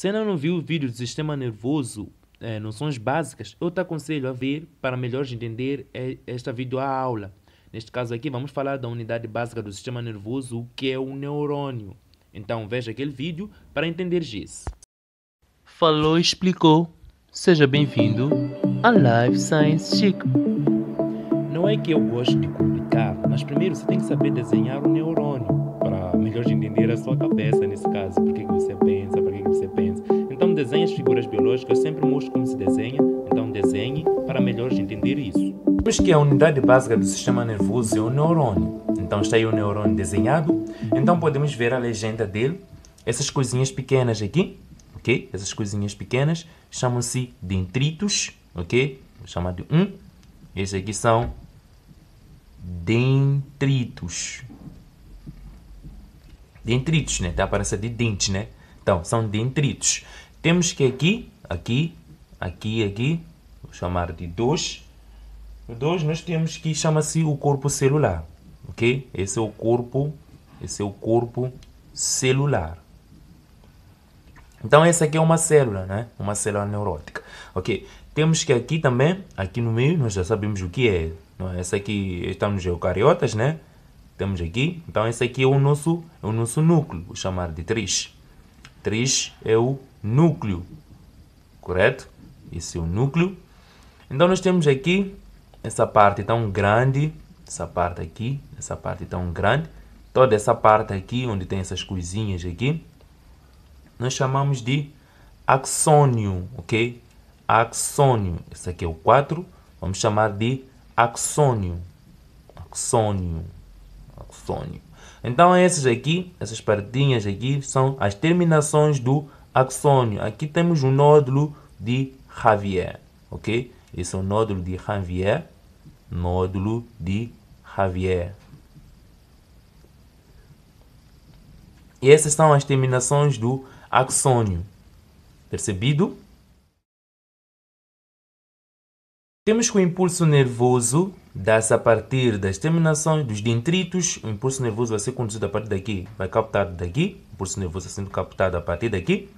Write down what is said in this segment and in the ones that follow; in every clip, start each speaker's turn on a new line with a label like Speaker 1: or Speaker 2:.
Speaker 1: Se ainda não viu o vídeo do sistema nervoso, é, noções básicas, eu te aconselho a ver para melhor entender eh, esta videoaula. Neste caso aqui, vamos falar da unidade básica do sistema nervoso, o que é o neurônio. Então, veja aquele vídeo para entender isso. Falou e explicou. Seja bem-vindo à Life Science Chico. Não é que eu gosto de complicar, mas primeiro você tem que saber desenhar o neurônio melhor de entender a sua cabeça nesse caso, por que você pensa, para que você pensa. Então desenhe as figuras biológicas, sempre mostro como se desenha, então desenhe para melhor de entender isso. Pois que a unidade básica do sistema nervoso é o neurônio. Então está aí o neurônio desenhado, então podemos ver a legenda dele, essas coisinhas pequenas aqui, ok? Essas coisinhas pequenas chamam-se dendritos, ok? Vou chamar de um. Esses aqui são dendritos, dentritos, né? Tem a aparência de dente, né? Então, são dentritos. Temos que aqui, aqui, aqui, aqui, vou chamar de dois. Dois, nós temos que chama-se o corpo celular, ok? Esse é o corpo, esse é o corpo celular. Então, essa aqui é uma célula, né? Uma célula neurótica, ok? Temos que aqui também, aqui no meio, nós já sabemos o que é. é? Essa aqui, estamos eucariotas, né? temos aqui. Então esse aqui é o nosso, é o nosso núcleo, vou chamar de 3. 3 é o núcleo, correto? Esse é o núcleo. Então nós temos aqui essa parte tão grande, essa parte aqui, essa parte tão grande, toda essa parte aqui onde tem essas coisinhas aqui, nós chamamos de axônio, ok? Axônio, esse aqui é o 4, vamos chamar de axônio, axônio, axônio. Então, esses aqui, essas partinhas aqui, são as terminações do axônio. Aqui temos o um nódulo de Javier, ok? Esse é o nódulo de Javier, nódulo de Javier. E essas são as terminações do axônio. Percebido? Temos que o impulso nervoso dá-se a partir das terminações dos dendritos. O impulso nervoso vai ser conduzido a partir daqui, vai captado daqui. O impulso nervoso sendo captado a partir daqui.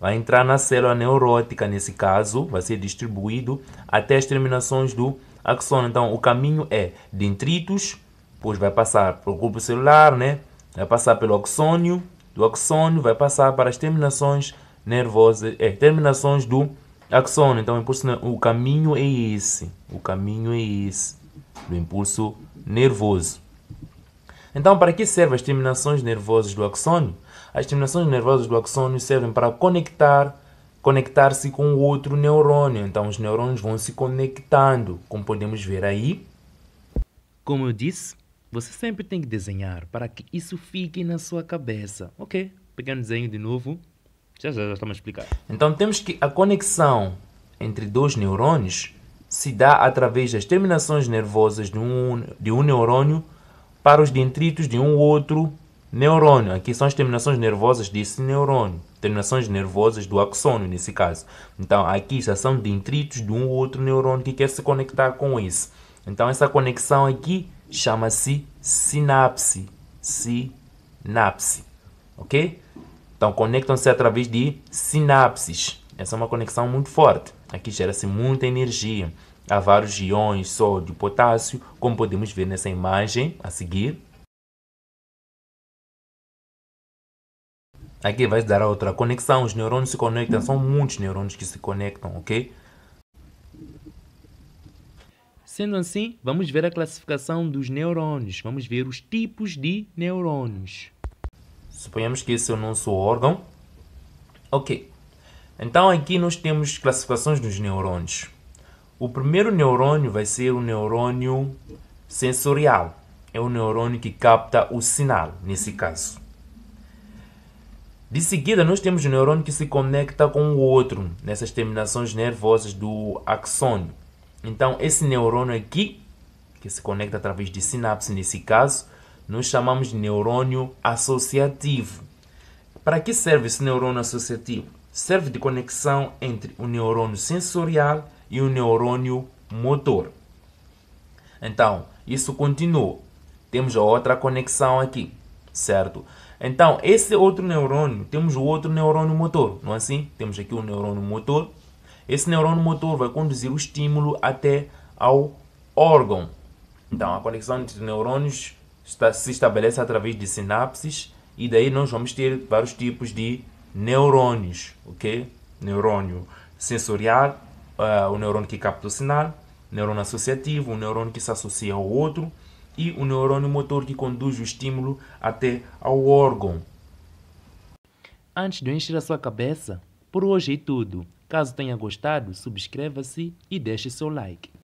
Speaker 1: Vai entrar na célula neurótica, nesse caso, vai ser distribuído até as terminações do axônio. Então, o caminho é dendritos, depois vai passar pelo corpo celular, né? vai passar pelo axônio, do axônio vai passar para as terminações nervosas, é, terminações do Axônio, é né? então o impulso, é- o caminho é esse, o caminho é esse, do impulso nervoso. Então, para que servem as terminações nervosas do axônio? As terminações nervosas do axônio servem para conectar, conectar-se com o outro neurônio. Então, os neurônios vão se conectando, como podemos ver aí. Como eu disse, você sempre tem que desenhar para que isso fique na sua cabeça, ok? um desenho de novo. Já, já, já estamos a explicar. Então temos que a conexão entre dois neurônios se dá através das terminações nervosas de um, de um neurônio para os dendritos de um outro neurônio. Aqui são as terminações nervosas desse neurônio, terminações nervosas do axônio nesse caso. Então aqui já são dendritos de um outro neurônio que quer se conectar com esse. Então essa conexão aqui chama-se sinapse, sinapse, ok? Então conectam-se através de sinapses. Essa é uma conexão muito forte. Aqui gera-se muita energia. Há vários íons, sódio, potássio, como podemos ver nessa imagem a seguir. Aqui vai dar outra conexão. Os neurônios se conectam, são muitos neurônios que se conectam, ok? Sendo assim, vamos ver a classificação dos neurônios. Vamos ver os tipos de neurônios. Suponhamos que esse é o nosso órgão. Ok. Então aqui nós temos classificações dos neurônios. O primeiro neurônio vai ser o neurônio sensorial. É o neurônio que capta o sinal, nesse caso. De seguida, nós temos o neurônio que se conecta com o outro, nessas terminações nervosas do axônio. Então, esse neurônio aqui, que se conecta através de sinapse nesse caso, nós chamamos de neurônio associativo. Para que serve esse neurônio associativo? Serve de conexão entre o neurônio sensorial e o neurônio motor. Então, isso continua. Temos a outra conexão aqui, certo? Então, esse outro neurônio, temos o outro neurônio motor, não é assim? Temos aqui o neurônio motor. Esse neurônio motor vai conduzir o estímulo até ao órgão. Então, a conexão entre neurônios está, se estabelece através de sinapses e daí nós vamos ter vários tipos de neurônios, ok? Neurônio sensorial, uh, o neurônio que capta o sinal, neurônio associativo, o neurônio que se associa ao outro e o neurônio motor que conduz o estímulo até ao órgão. Antes de encher a sua cabeça, por hoje é tudo. Caso tenha gostado, subscreva-se e deixe seu like.